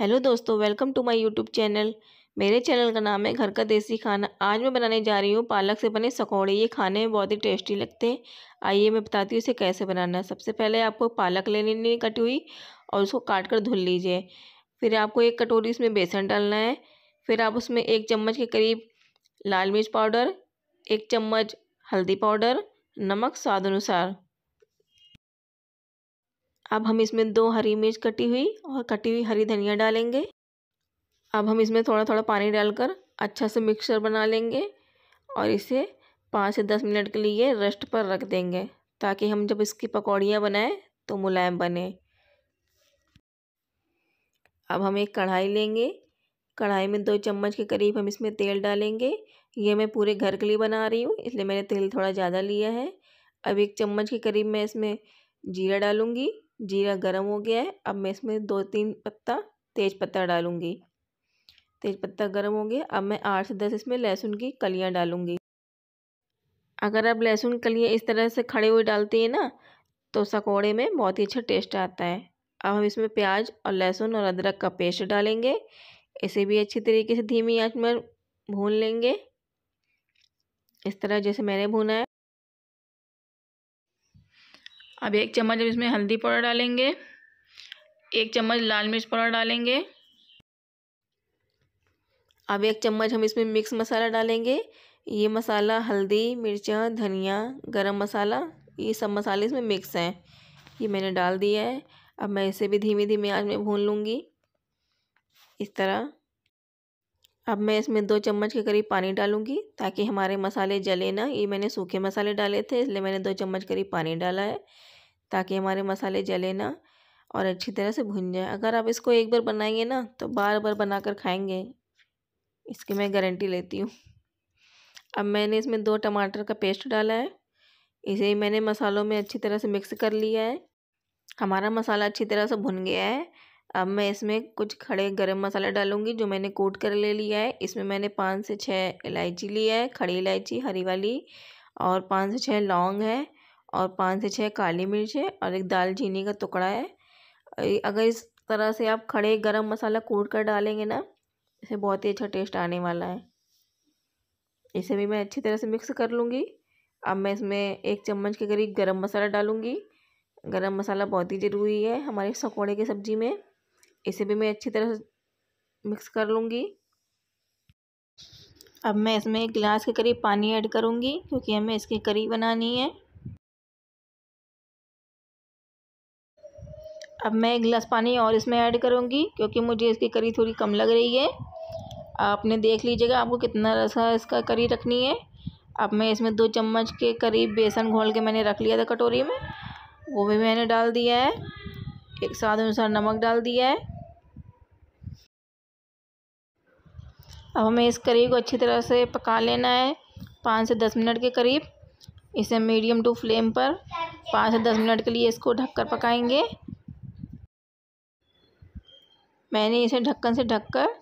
hello दोस्तों welcome to my YouTube channel मेरे channel का नाम है घर का देसी खाना आज मैं बनाने जा रही हूँ पालक से बने सकोड़े ये खाने में बहुत ही टेस्टी लगते हैं आइए मैं बताती हूँ इसे कैसे बनाना है सबसे पहले आपको पालक ले लेनी कटी हुई और उसको काट कर धुल लीजिए फिर आपको एक कटोरी इसमें बेसन डालना है फिर आप उसमें एक चम्मच के करीब लाल मिर्च पाउडर एक चम्मच हल्दी पाउडर नमक स्वाद अनुसार अब हम इसमें दो हरी मिर्च कटी हुई और कटी हुई हरी धनिया डालेंगे अब हम इसमें थोड़ा थोड़ा पानी डालकर अच्छा से मिक्सर बना लेंगे और इसे पाँच से दस मिनट के लिए रेस्ट पर रख देंगे ताकि हम जब इसकी पकौड़ियाँ बनाएं तो मुलायम बने अब हम एक कढ़ाई लेंगे कढ़ाई में दो चम्मच के करीब हम इसमें तेल डालेंगे ये मैं पूरे घर के लिए बना रही हूँ इसलिए मैंने तेल थोड़ा ज़्यादा लिया है अब एक चम्मच के करीब मैं इसमें जीरा डालूँगी जीरा गर्म हो गया है अब मैं इसमें दो तीन पत्ता तेज पत्ता डालूँगी तेज पत्ता गर्म हो गया अब मैं आठ से दस इसमें लहसुन की कलियाँ डालूँगी अगर आप लहसुन कलियाँ इस तरह से खड़े हुए डालते हैं ना तो सकोड़े में बहुत ही अच्छा टेस्ट आता है अब हम इसमें प्याज और लहसुन और अदरक का पेस्ट डालेंगे इसे भी अच्छी तरीके से धीमी आँच में भून लेंगे इस तरह जैसे मैंने भुना है अब एक चम्मच अब इसमें हल्दी पाउडर डालेंगे एक चम्मच लाल मिर्च पाउडर डालेंगे अब एक चम्मच हम इसमें मिक्स मसाला डालेंगे ये मसाला हल्दी मिर्चा धनिया गरम मसाला ये सब मसाले इसमें मिक्स हैं ये मैंने डाल दिया है अब मैं इसे भी धीमी धीमी आज में भून लूँगी इस तरह अब मैं इसमें दो चम्मच के करीब पानी डालूंगी ताकि हमारे मसाले जले ना ये मैंने सूखे मसाले डाले थे इसलिए मैंने दो चम्मच करीब पानी डाला है ताकि हमारे मसाले जले ना और अच्छी तरह से भुन जाए अगर आप इसको एक बार बनाएंगे ना तो बार बार बना कर खाएँगे इसकी मैं गारंटी लेती हूँ अब मैंने इसमें दो टमाटर का पेस्ट डाला है इसे मैंने मसालों में अच्छी तरह से मिक्स कर लिया है हमारा मसाला अच्छी तरह से भुन गया है अब मैं इसमें कुछ खड़े गरम मसाला डालूंगी जो मैंने कोट कर ले लिया है इसमें मैंने पाँच से छः इलायची लिया है खड़ी इलायची हरी वाली और पाँच से छः लौंग है और पाँच से छः काली मिर्च है और एक दालचीनी का टुकड़ा है अगर इस तरह से आप खड़े गरम मसाला कूट कर डालेंगे ना इसे बहुत ही अच्छा टेस्ट आने वाला है इसे भी मैं अच्छी तरह से मिक्स कर लूँगी अब मैं इसमें एक चम्मच के करीब गरम मसाला डालूँगी गरम मसाला बहुत ही ज़रूरी है हमारे सकोड़े की सब्ज़ी में इसे भी मैं अच्छी तरह से मिक्स कर लूँगी अब मैं इसमें एक गिलास के करीब पानी ऐड करूँगी क्योंकि हमें इसकी करी बनानी है अब मैं एक गिलास पानी और इसमें ऐड करूँगी क्योंकि मुझे इसकी करी थोड़ी कम लग रही है आपने देख लीजिएगा आपको कितना रसा इसका करी रखनी है अब मैं इसमें दो चम्मच के करीब बेसन घोल के मैंने रख लिया था कटोरी में वो भी मैंने डाल दिया है एक स्वाद अनुसार नमक डाल दिया है अब हमें इस करी को अच्छी तरह से पका लेना है पाँच से दस मिनट के करीब इसे मीडियम टू फ्लेम पर पाँच से दस मिनट के लिए इसको ढककर पकाएंगे मैंने इसे ढक्कन से ढककर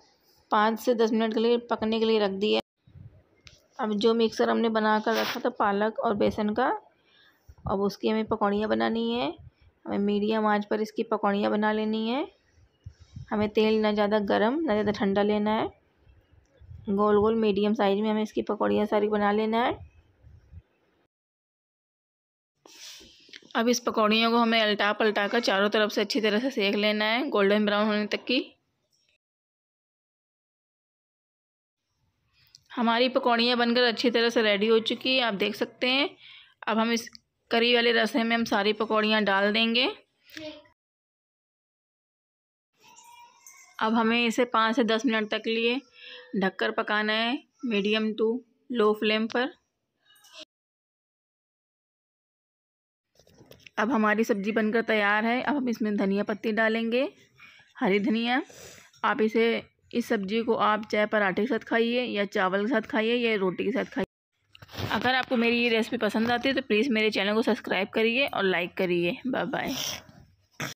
पाँच से दस मिनट के लिए पकने के लिए रख दिया अब जो मिक्सर हमने बना कर रखा था पालक और बेसन का अब उसकी हमें पकौड़ियाँ बनानी है हमें मीडियम आंच पर इसकी पकौड़ियाँ बना लेनी है हमें तेल ना ज़्यादा गर्म ना ज़्यादा ठंडा लेना है गोल गोल मीडियम साइज में हमें इसकी पकौड़ियाँ सारी बना लेना है अब इस पकौड़ियों को हमें अल्टा पलटा कर चारों तरफ से अच्छी तरह से सेक लेना है गोल्डन ब्राउन होने तक की हमारी पकौड़ियाँ बनकर अच्छी तरह से रेडी हो चुकी है आप देख सकते हैं अब हम इस करी वाले रसे में हम सारी पकौड़ियाँ डाल देंगे अब हमें इसे पाँच से दस मिनट तक लिए ढककर पकाना है मीडियम टू लो फ्लेम पर अब हमारी सब्ज़ी बनकर तैयार है अब हम इसमें धनिया पत्ती डालेंगे हरी धनिया आप इसे इस सब्ज़ी को आप चाहे पराठे के साथ खाइए या चावल के साथ खाइए या रोटी के साथ खाइए अगर आपको मेरी ये रेसिपी पसंद आती है तो प्लीज़ मेरे चैनल को सब्सक्राइब करिए और लाइक करिए बाय बाय